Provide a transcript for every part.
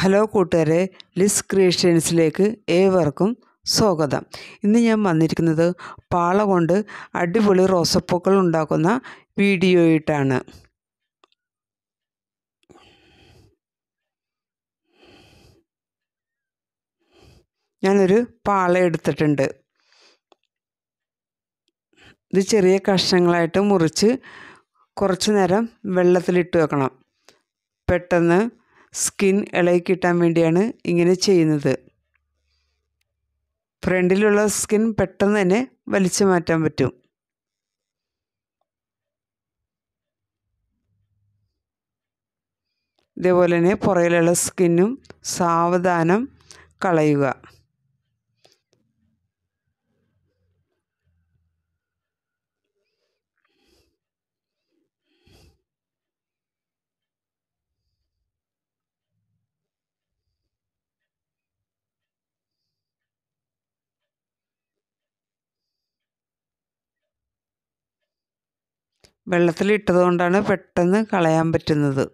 hello കൂട്ടുകാരെ Liz ക്രിയേഷൻസിലേക്ക് ഏവർക്കും സ്വാഗതം ഇന്ന് ഞാൻ വന്നിരിക്കുന്നത് പാള കൊണ്ട് അടിപൊളി റോസപ്പൂക്കൾ ഉണ്ടാക്കുന്ന വീഡിയോയിട്ടാണ് ഞാനൊരു പാള എടുത്തിട്ടുണ്ട് ഇത് ചെറിയ കഷ്ണങ്ങളായിട്ട് മുറിച്ച് കുറച്ച് നേരം വെള്ളത്തിലിട്ട് വെക്കണം പെട്ടെന്ന് സ്കിൻ ഇളകി കിട്ടാൻ വേണ്ടിയാണ് ഇങ്ങനെ ചെയ്യുന്നത് ഫ്രണ്ടിലുള്ള സ്കിൻ പെട്ടെന്ന് തന്നെ വലിച്ചു മാറ്റാൻ പറ്റും ഇതേപോലെ തന്നെ പുറയിലുള്ള സ്കിന്നും സാവധാനം കളയുക വെള്ളത്തിലിട്ടത് കൊണ്ടാണ് പെട്ടെന്ന് കളയാൻ പറ്റുന്നത്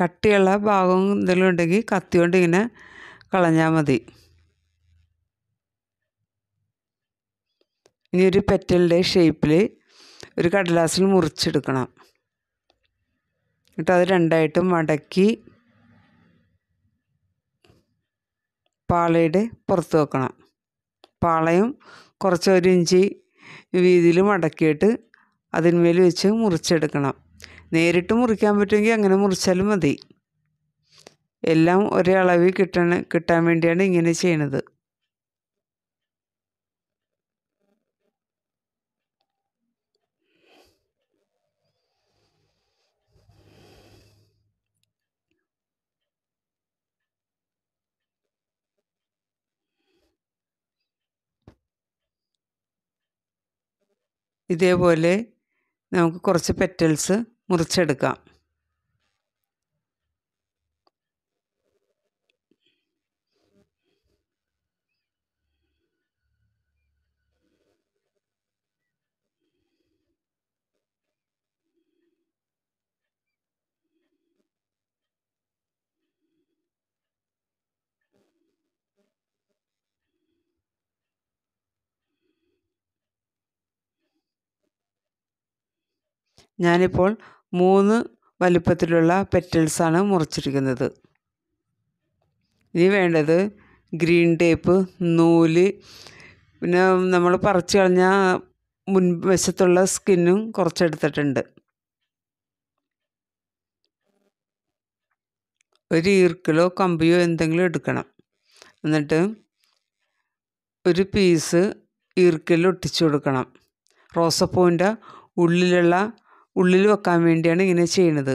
കട്ടിയുള്ള ഭാഗം എന്തെങ്കിലും ഉണ്ടെങ്കിൽ കത്തിയോണ്ട് ഇങ്ങനെ കളഞ്ഞാൽ മതി ഇനി ഒരു പെറ്റലിൻ്റെ ഷേപ്പിൽ ഒരു കടലാസിൽ മുറിച്ചെടുക്കണം എന്നിട്ട് അത് രണ്ടായിട്ട് മടക്കി പാളയുടെ പുറത്ത് വെക്കണം പാളയും കുറച്ച് ഒരു ഇഞ്ച് വീതിയിൽ മടക്കിയിട്ട് അതിന്മേൽ വെച്ച് മുറിച്ചെടുക്കണം നേരിട്ട് മുറിക്കാൻ പറ്റുമെങ്കിൽ അങ്ങനെ മുറിച്ചാലും മതി എല്ലാം ഒരേ അളവിൽ കിട്ടണ കിട്ടാൻ വേണ്ടിയാണ് ഇങ്ങനെ ചെയ്യണത് ഇതേപോലെ നമുക്ക് കുറച്ച് പെറ്റൽസ് മുറിച്ചെടുക്കാം ഞാനിപ്പോൾ മൂന്ന് വലുപ്പത്തിലുള്ള പെറ്റൽസാണ് മുറിച്ചിരിക്കുന്നത് ഇനി വേണ്ടത് ഗ്രീൻ ടേപ്പ് നൂല് പിന്നെ നമ്മൾ പറിച്ചു കളഞ്ഞ മുൻവശത്തുള്ള സ്കിന്നും കുറച്ചെടുത്തിട്ടുണ്ട് ഒരു ഈർക്കിലോ കമ്പിയോ എന്തെങ്കിലും എടുക്കണം എന്നിട്ട് ഒരു പീസ് ഈർക്കിൽ ഒട്ടിച്ചു കൊടുക്കണം റോസപ്പൂവിൻ്റെ ഉള്ളിലുള്ള ഉള്ളിൽ വെക്കാൻ വേണ്ടിയാണ് ഇങ്ങനെ ചെയ്യുന്നത്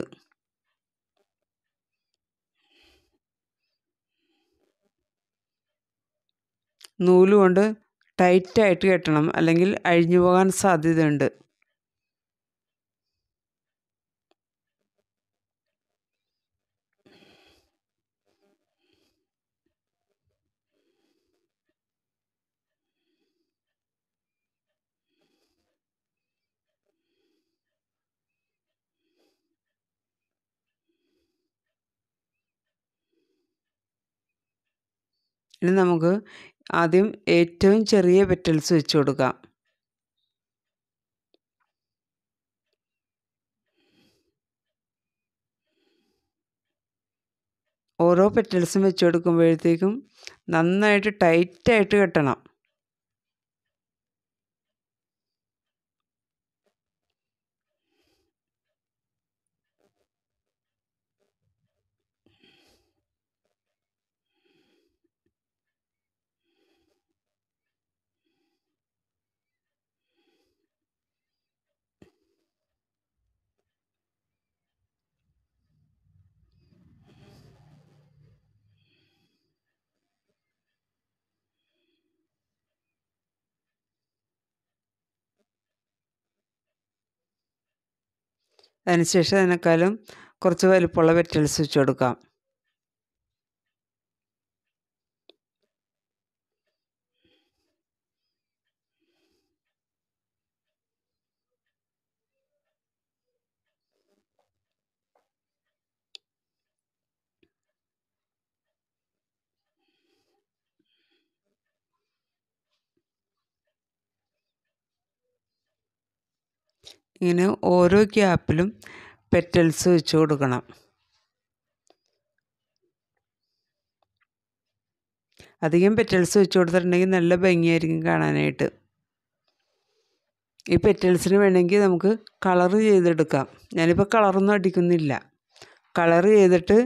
നൂലുകൊണ്ട് ടൈറ്റായിട്ട് കെട്ടണം അല്ലെങ്കിൽ അഴിഞ്ഞു പോകാൻ സാധ്യതയുണ്ട് ഇനി നമുക്ക് ആദ്യം ഏറ്റവും ചെറിയ പെറ്റൽസ് വെച്ച് കൊടുക്കാം ഓരോ പെറ്റൽസും വെച്ച് കൊടുക്കുമ്പോഴത്തേക്കും നന്നായിട്ട് ടൈറ്റായിട്ട് കെട്ടണം അതിനുശേഷം അതിനേക്കാളും കുറച്ച് വലുപ്പമുള്ള പെറ്റൽസ് വെച്ച് കൊടുക്കാം ഇങ്ങനെ ഓരോ ഗ്യാപ്പിലും പെറ്റൽസ് വെച്ച് കൊടുക്കണം അധികം പെറ്റൽസ് വെച്ച് കൊടുത്തിട്ടുണ്ടെങ്കിൽ നല്ല ഭംഗിയായിരിക്കും കാണാനായിട്ട് ഈ പെറ്റൽസിന് വേണമെങ്കിൽ നമുക്ക് കളർ ചെയ്തെടുക്കാം ഞാനിപ്പോൾ കളറൊന്നും അടിക്കുന്നില്ല കളർ ചെയ്തിട്ട്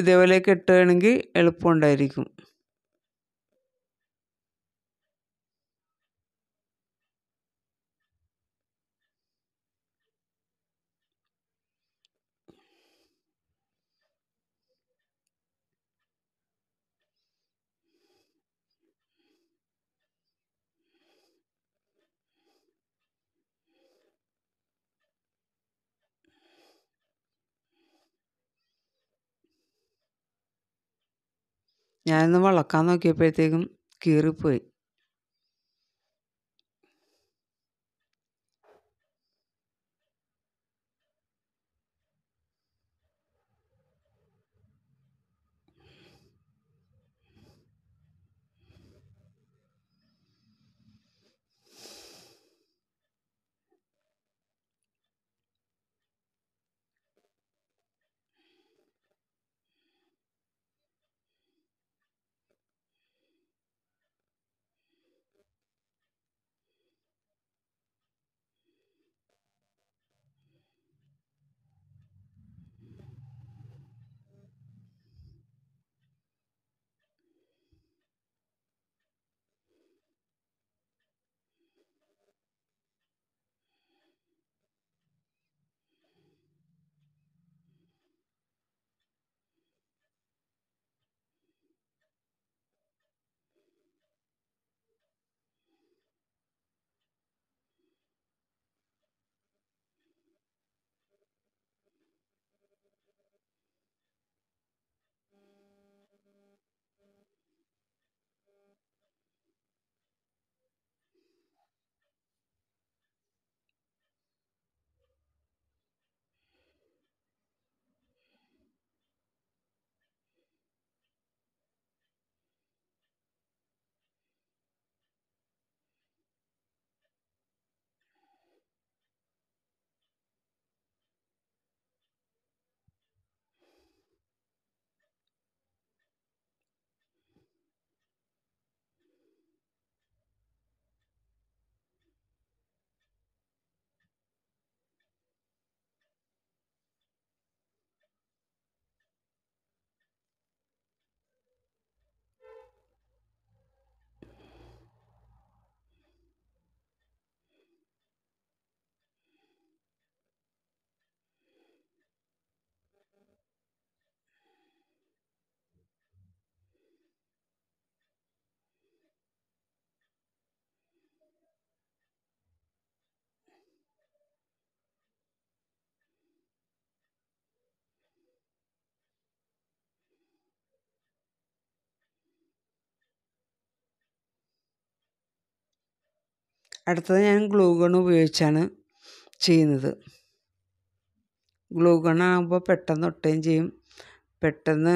ഇതേപോലെ കെട്ടുകയാണെങ്കിൽ എളുപ്പമുണ്ടായിരിക്കും ഞാനൊന്ന് വളക്കാൻ നോക്കിയപ്പോഴത്തേക്കും കീറിപ്പോയി അടുത്തത് ഞാൻ ഗ്ലൂഗൺ ഉപയോഗിച്ചാണ് ചെയ്യുന്നത് ഗ്ലൂഗൺ ആകുമ്പോൾ പെട്ടെന്ന് ഒട്ടുകയും ചെയ്യും പെട്ടെന്ന്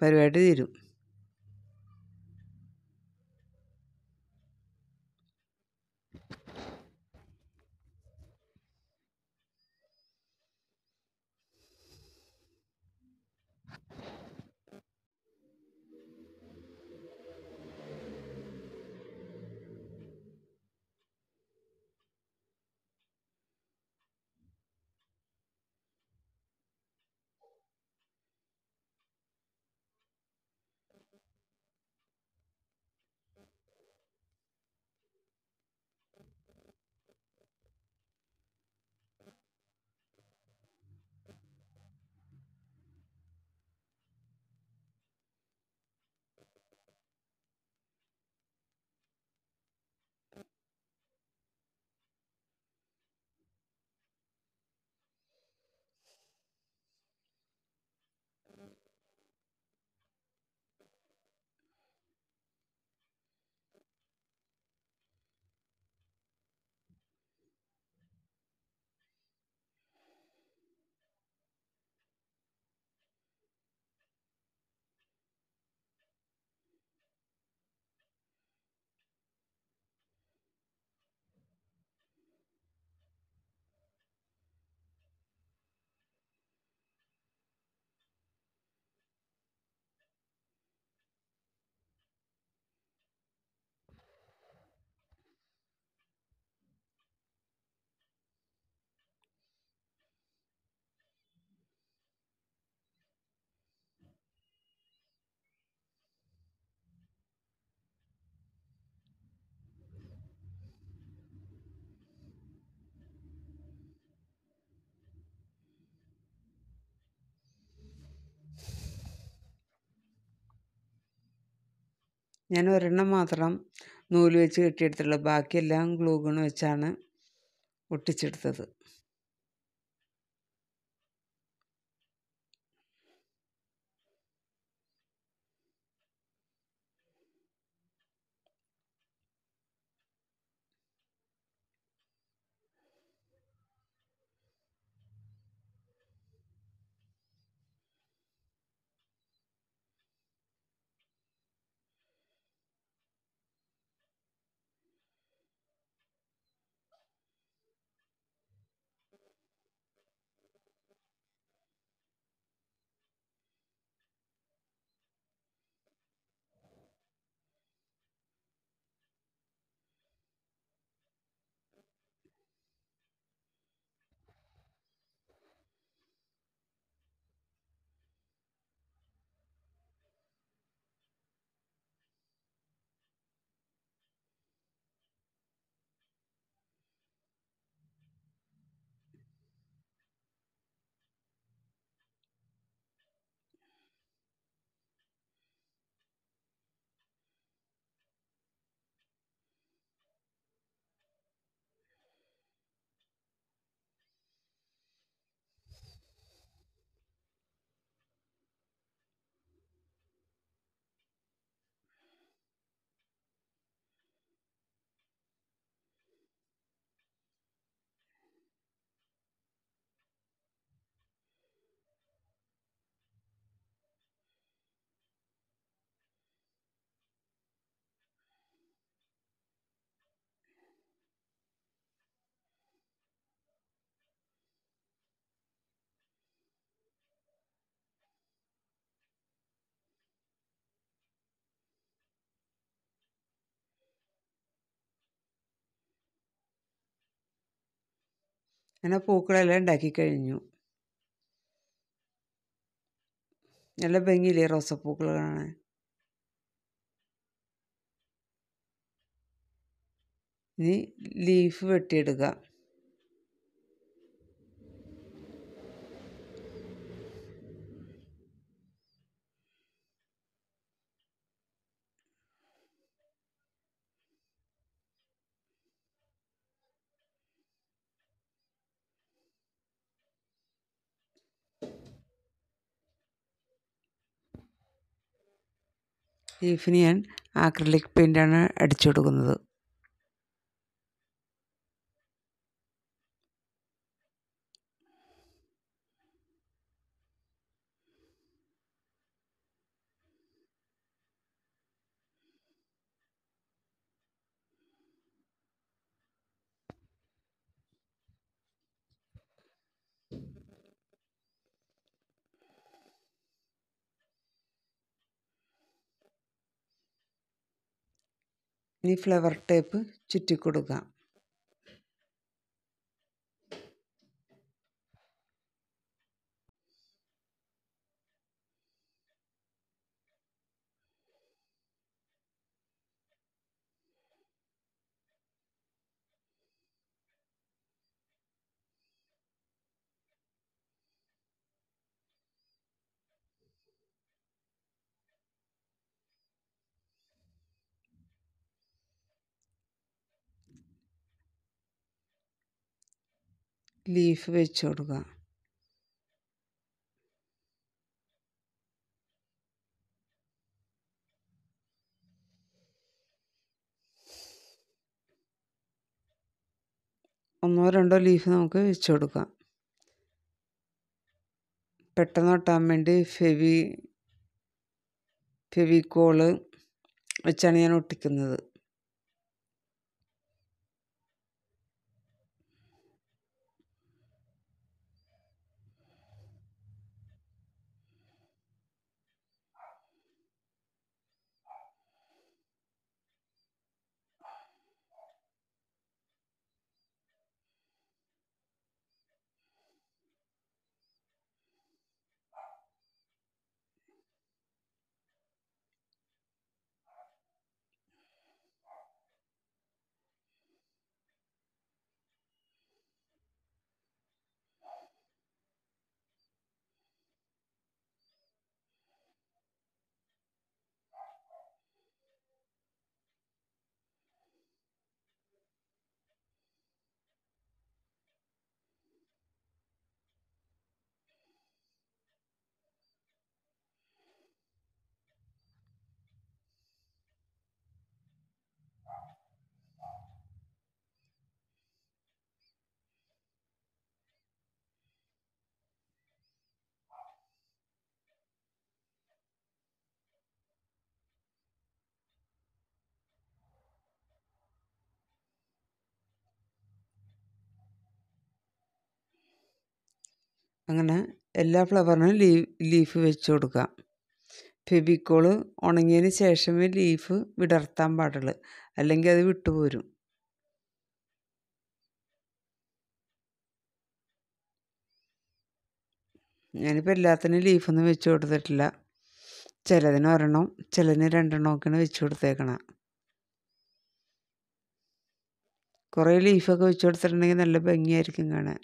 പരിപാടി തീരും ഞാൻ ഒരെണ്ണം മാത്രം നൂല് വെച്ച് കെട്ടിയെടുത്തുള്ളൂ ബാക്കിയെല്ലാം ഗ്ലൂ ഗൺ വെച്ചാണ് ഒട്ടിച്ചെടുത്തത് അങ്ങനെ പൂക്കളെല്ലാം ഉണ്ടാക്കി കഴിഞ്ഞു നല്ല ഭംഗിയില്ലേ റോസപ്പൂക്കൾ കാണാൻ ഇനി ലീഫ് വെട്ടിയിടുക ലീഫിന് ഞാൻ ആക്രിലിക് പെയിൻ്റാണ് അടിച്ചു കൊടുക്കുന്നത് ഈ ഫ്ലവർ ടേപ്പ് ചുറ്റിക്കൊടുക്കാം ലീഫ് വെച്ച് കൊടുക്കുക ഒന്നോ രണ്ടോ ലീഫ് നമുക്ക് വെച്ച് കൊടുക്കാം പെട്ടെന്ന് ഒട്ടാൻ വേണ്ടി ഫെവി ഫെവിക്കോള് വെച്ചാണ് ഞാൻ ഒട്ടിക്കുന്നത് അങ്ങനെ എല്ലാ ഫ്ലവറിനും ലീ ലീഫ് വെച്ച് കൊടുക്കുക ഫെബിക്കോള് ഉണങ്ങിയതിന് ശേഷമേ ലീഫ് വിടർത്താൻ പാടുള്ളൂ അല്ലെങ്കിൽ അത് വിട്ടുപോരും ഞാനിപ്പോൾ എല്ലാത്തിനും ലീഫൊന്നും വെച്ച് കൊടുത്തിട്ടില്ല ചിലതിന് ഒരെണ്ണം ചിലതിന് രണ്ടെണ്ണമൊക്കെയാണ് വെച്ച് കൊടുത്തേക്കണം കുറേ ലീഫൊക്കെ വെച്ച് കൊടുത്തിട്ടുണ്ടെങ്കിൽ നല്ല ഭംഗിയായിരിക്കും കാണാൻ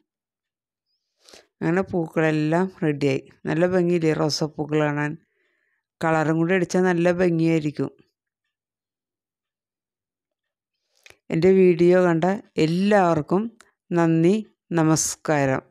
അങ്ങനെ പൂക്കളെല്ലാം റെഡിയായി നല്ല ഭംഗിയില്ലേ റോസപ്പൂക്കൾ കാണാൻ കളറും കൂടി അടിച്ചാൽ നല്ല ഭംഗിയായിരിക്കും എൻ്റെ വീഡിയോ കണ്ട എല്ലാവർക്കും നന്ദി നമസ്കാരം